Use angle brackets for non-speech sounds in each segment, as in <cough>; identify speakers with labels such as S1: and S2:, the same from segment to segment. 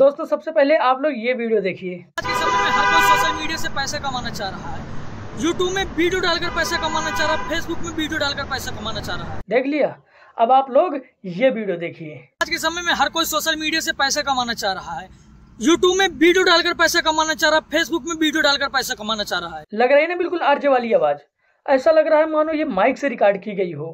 S1: दोस्तों सबसे पहले आप लोग ये वीडियो देखिए आज के समय में हर कोई सोशल मीडिया से पैसा कमाना चाह रहा है यूट्यूब में वीडियो डालकर पैसा कमाना चाह रहा है फेसबुक में वीडियो डालकर पैसा कमाना चाह रहा है देख लिया अब आप लोग ये वीडियो देखिए आज के समय में हर कोई सोशल मीडिया से पैसा कमाना चाह रहा है यूट्यूब में वीडियो डालकर पैसा कमाना चाह रहा है फेसबुक में वीडियो डालकर पैसा कमाना चाह रहा है लग रही है ना बिल्कुल आर्जे वाली आवाज ऐसा लग रहा है मानो ये माइक से रिकॉर्ड की गई हो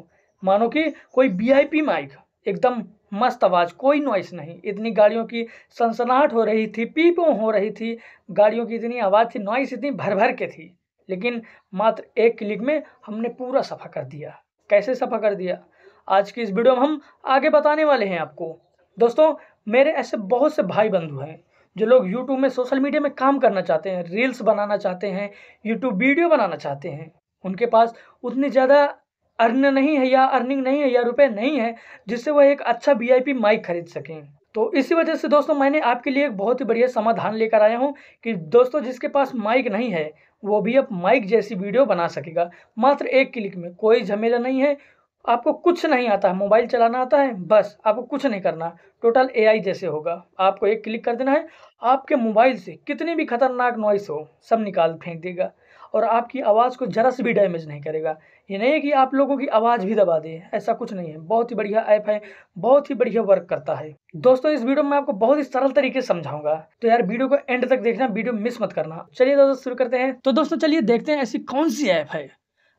S1: मानो की कोई बी माइक एकदम मस्त आवाज़ कोई नॉइस नहीं इतनी गाड़ियों की सनसनाहट हो रही थी पीपों हो रही थी गाड़ियों की इतनी आवाज़ थी नॉइस इतनी भर भर के थी लेकिन मात्र एक क्लिक में हमने पूरा सफ़ा कर दिया कैसे सफ़ा कर दिया आज की इस वीडियो में हम आगे बताने वाले हैं आपको दोस्तों मेरे ऐसे बहुत से भाई बंधु हैं जो लोग यूट्यूब में सोशल मीडिया में काम करना चाहते हैं रील्स बनाना चाहते हैं यूट्यूब वीडियो बनाना चाहते हैं उनके पास उतनी ज़्यादा अर्न नहीं है या अर्निंग नहीं है या रुपए नहीं है जिससे वह एक अच्छा वी माइक खरीद सकें तो इसी वजह से दोस्तों मैंने आपके लिए एक बहुत ही बढ़िया समाधान लेकर आया हूँ कि दोस्तों जिसके पास माइक नहीं है वो भी अब माइक जैसी वीडियो बना सकेगा मात्र एक क्लिक में कोई झमेला नहीं है आपको कुछ नहीं आता है मोबाइल चलाना आता है बस आपको कुछ नहीं करना टोटल एआई जैसे होगा आपको एक क्लिक कर देना है आपके मोबाइल से कितनी भी खतरनाक नॉइस हो सब निकाल फेंक देगा और आपकी आवाज़ को ज़रा से भी डैमेज नहीं करेगा ये नहीं है कि आप लोगों की आवाज़ भी दबा दे ऐसा कुछ नहीं है बहुत ही बढ़िया ऐप है बहुत ही बढ़िया वर्क करता है दोस्तों इस वीडियो में आपको बहुत ही सरल तरीके से समझाऊंगा तो यार वीडियो को एंड तक देखना वीडियो मिस मत करना चलिए दोस्तों शुरू करते हैं तो दोस्तों चलिए देखते हैं ऐसी कौन सी ऐप है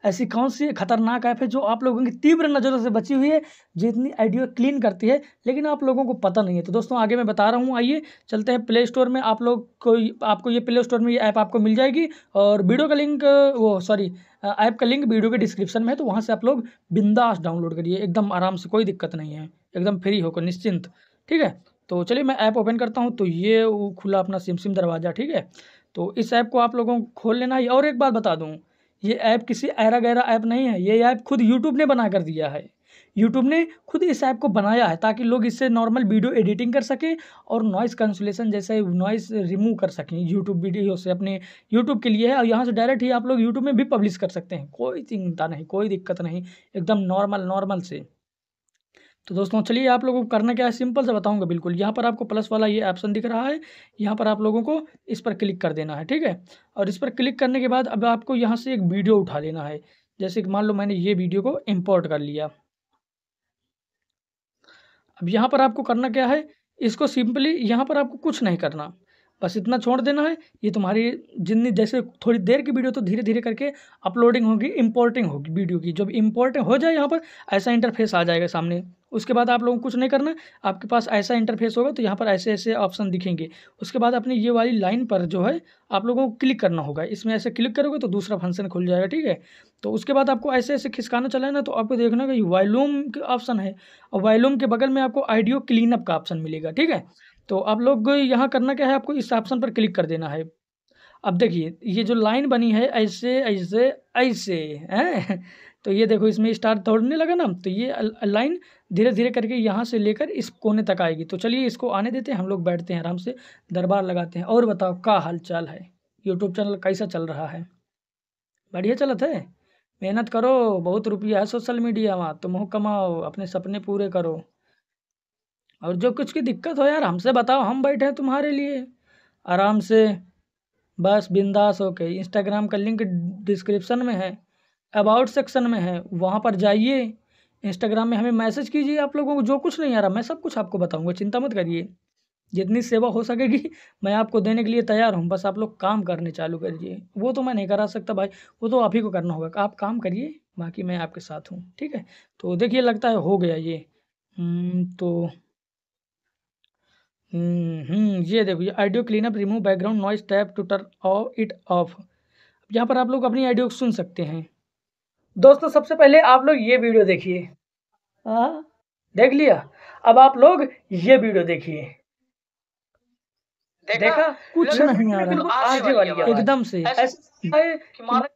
S1: ऐसी कौन सी खतरनाक ऐप है जो आप लोगों की तीव्र नज़रों से बची हुई है जो इतनी आइडियो क्लीन करती है लेकिन आप लोगों को पता नहीं है तो दोस्तों आगे मैं बता रहा हूँ आइए चलते हैं प्ले स्टोर में आप लोग को आपको ये प्ले स्टोर में ये ऐप आपको मिल जाएगी और वीडियो का लिंक वो सॉरी ऐप का लिंक वीडियो के डिस्क्रिप्शन में है तो वहाँ से आप लोग बिंदास डाउनलोड करिए एकदम आराम से कोई दिक्कत नहीं है एकदम फ्री होकर निश्चिंत ठीक है तो चलिए मैं ऐप ओपन करता हूँ तो ये खुला अपना सिम सिम दरवाज़ा ठीक है तो इस ऐप को आप लोगों को खोल लेना है और एक बात बता दूँ ये ऐप किसी ऐरा गैरा ऐप नहीं है ये ऐप खुद यूट्यूब ने बना कर दिया है यूट्यूब ने खुद इस ऐप को बनाया है ताकि लोग इससे नॉर्मल वीडियो एडिटिंग कर सकें और नॉइस कंसुलेशन जैसे नॉइस रिमूव कर सकें यूट्यूब वीडियो से अपने यूट्यूब के लिए है और यहाँ से डायरेक्ट ही आप लोग यूट्यूब में भी पब्लिश कर सकते हैं कोई चिंता नहीं कोई दिक्कत नहीं एकदम नॉर्मल नॉर्मल से तो दोस्तों चलिए आप लोगों को करना क्या है सिंपल से बताऊंगा बिल्कुल यहाँ पर आपको प्लस वाला ये ऑप्शन दिख रहा है यहाँ पर आप लोगों को इस पर क्लिक कर देना है ठीक है और इस पर क्लिक करने के बाद अब आपको यहाँ से एक वीडियो उठा लेना है जैसे कि मान लो मैंने ये वीडियो को इम्पोर्ट कर लिया अब यहाँ पर आपको करना क्या है इसको सिंपली यहाँ पर आपको कुछ नहीं करना बस इतना छोड़ देना है ये तुम्हारी जितनी जैसे थोड़ी देर की वीडियो तो धीरे धीरे करके अपलोडिंग होगी इम्पोर्टिंग होगी वीडियो की जब इम्पोर्ट हो जाए यहाँ पर ऐसा इंटरफेस आ जाएगा सामने उसके बाद आप लोगों को कुछ नहीं करना आपके पास ऐसा इंटरफेस होगा तो यहाँ पर ऐसे ऐसे ऑप्शन दिखेंगे उसके बाद अपनी ये वाली लाइन पर जो है आप लोगों को क्लिक करना होगा इसमें ऐसे क्लिक करोगे तो दूसरा फंक्शन खुल जाएगा ठीक है तो उसके बाद आपको ऐसे ऐसे खिसकाना चलाना तो आपको देखना होगा ये वायलूम का ऑप्शन है और वायलूम के बगल में आपको आइडियो क्लीनअप का ऑप्शन मिलेगा ठीक है तो आप लोग यहाँ करना क्या है आपको इस ऑप्शन पर क्लिक कर देना है अब देखिए ये जो लाइन बनी है ऐसे ऐसे ऐसे हैं <laughs> तो ये देखो इसमें स्टार दौड़ने लगा ना तो ये लाइन धीरे धीरे करके यहाँ से लेकर इस कोने तक आएगी तो चलिए इसको आने देते हैं हम लोग बैठते हैं आराम से दरबार लगाते हैं और बताओ क्या चाल है यूट्यूब चैनल कैसा चल रहा है बढ़िया चलत है मेहनत करो बहुत रुपया है सोशल मीडिया में तुम कमाओ अपने सपने पूरे करो और जो कुछ की दिक्कत हो यार हमसे बताओ हम बैठे हैं तुम्हारे लिए आराम से बस बिंदास होके इंस्टाग्राम का लिंक डिस्क्रिप्शन में है अबाउट सेक्शन में है वहाँ पर जाइए इंस्टाग्राम में हमें मैसेज कीजिए आप लोगों को जो कुछ नहीं आ रहा मैं सब कुछ आपको बताऊँगा चिंता मत करिए जितनी सेवा हो सकेगी <laughs> मैं आपको देने के लिए तैयार हूँ बस आप लोग काम करने चालू करिए वो तो मैं नहीं करा सकता भाई वो तो आप ही को करना होगा आप काम करिए बाकी मैं आपके साथ हूँ ठीक है तो देखिए लगता है हो गया ये हम्म, तो हम्म, हम्म ये देखो ये audio cleanup remove background noise tap to turn off it off यहाँ पर आप लोग अपनी ऑडियो सुन सकते हैं दोस्तों सबसे पहले आप लोग ये वीडियो देखिए हाँ, देख लिया अब आप लोग ये वीडियो देखिए देखा, देखा कुछ नहीं आ रहा आज वाली एकदम से ऐसा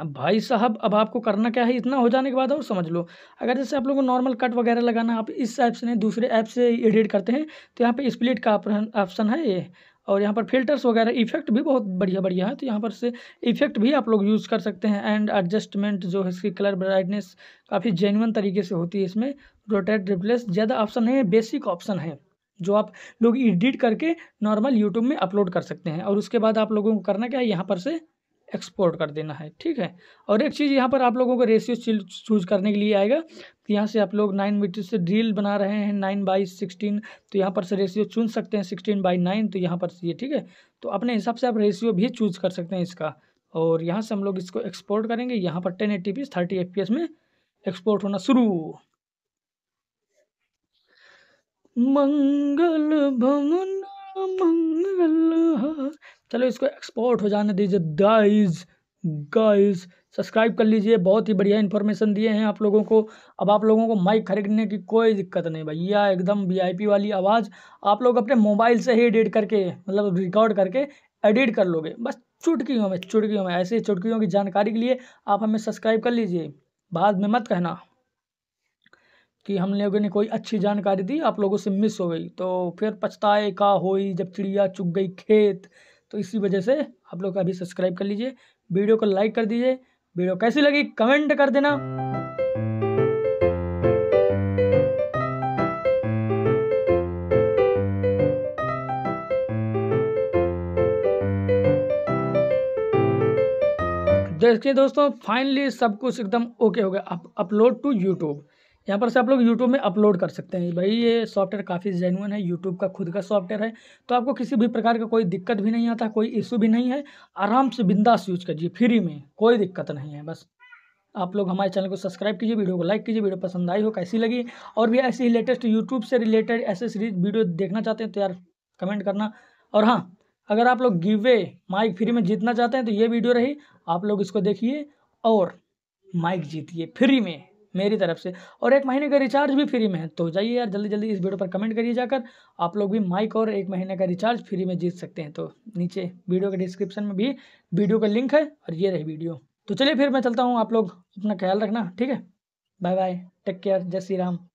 S1: अब भाई साहब अब आपको करना क्या है इतना हो जाने के बाद और समझ लो अगर जैसे आप लोगों को नॉर्मल कट वगैरह लगाना आप इस ऐप से नहीं दूसरे ऐप से एडिट करते हैं तो यहाँ पे स्प्लिट का ऑप्शन है ये और यहाँ पर फिल्टर्स वगैरह इफेक्ट भी बहुत बढ़िया बढ़िया है तो यहाँ पर से इफेक्ट भी आप लोग यूज़ कर सकते हैं एंड एडजस्टमेंट जो है इसकी कलर ब्राइटनेस काफ़ी जेनुअन तरीके से होती है इसमें रोटेट रिप्लेस ज़्यादा ऑप्शन नहीं है बेसिक ऑप्शन है जो आप लोग एडिट करके नॉर्मल यूट्यूब में अपलोड कर सकते हैं और उसके बाद आप लोगों को करना क्या है यहाँ पर से एक्सपोर्ट कर देना है ठीक है और एक चीज़ यहाँ पर आप लोगों को रेशियो चूज करने के लिए आएगा तो यहाँ से आप लोग नाइन मीटर से ड्रिल बना रहे हैं नाइन बाई सिक्सटीन तो यहाँ पर से रेशियो चुन सकते हैं सिक्सटीन बाई नाइन तो यहाँ पर से ये ठीक है तो अपने हिसाब से आप रेशियो भी चूज कर सकते हैं इसका और यहाँ से हम लोग इसको एक्सपोर्ट करेंगे यहाँ पर ten eighty P thirty F P S में एक्सपोर्ट होना शुरू मंगल भमन मंगल चलो इसको एक्सपोर्ट हो जाने दीजिए गाइज गाइज सब्सक्राइब कर लीजिए बहुत ही बढ़िया इन्फॉर्मेशन दिए हैं आप लोगों को अब आप लोगों को माइक खरीदने की कोई दिक्कत नहीं भैया एकदम वीआईपी वाली आवाज़ आप लोग अपने मोबाइल से ही एडिट करके मतलब रिकॉर्ड करके एडिट कर लोगे बस चुटकियों में चुटकियों में ऐसे चुटकियों की जानकारी के लिए आप हमें सब्सक्राइब कर लीजिए बाद में मत कहना कि हम लोगों ने कोई अच्छी जानकारी दी आप लोगों से मिस हो गई तो फिर पछताए का हो जब चिड़िया चुग गई खेत तो इसी वजह से आप लोग अभी सब्सक्राइब कर लीजिए वीडियो को लाइक कर दीजिए वीडियो कैसी लगी कमेंट कर देना देखिए दोस्तों फाइनली सब कुछ एकदम ओके हो गया अपलोड टू यूट्यूब यहाँ पर से आप लोग यूट्यूब में अपलोड कर सकते हैं भाई ये सॉफ्टवेयर काफ़ी जेनुअन है यूट्यूब का खुद का सॉफ्टवेयर है तो आपको किसी भी प्रकार का कोई दिक्कत भी नहीं आता कोई इशू भी नहीं है आराम से बिंदास यूज करिए फ्री में कोई दिक्कत नहीं है बस आप लोग हमारे चैनल को सब्सक्राइब कीजिए वीडियो को लाइक कीजिए वीडियो पसंद आई हो कैसी लगी और भी ऐसी ही लेटेस्ट यूट्यूब से रिलेटेड ऐसे सीरीज वीडियो देखना चाहते हैं तो यार कमेंट करना और हाँ अगर आप लोग गिवे माइक फ्री में जीतना चाहते हैं तो ये वीडियो रही आप लोग इसको देखिए और माइक जीतिए फ्री में मेरी तरफ से और एक महीने का रिचार्ज भी फ्री में है तो जाइए यार जल्दी जल्दी इस वीडियो पर कमेंट करिए जाकर आप लोग भी माइक और एक महीने का रिचार्ज फ्री में जीत सकते हैं तो नीचे वीडियो के डिस्क्रिप्शन में भी वीडियो का लिंक है और ये रही वीडियो तो चलिए फिर मैं चलता हूँ आप लोग अपना ख्याल रखना ठीक है बाय बाय टेक केयर जय श्री राम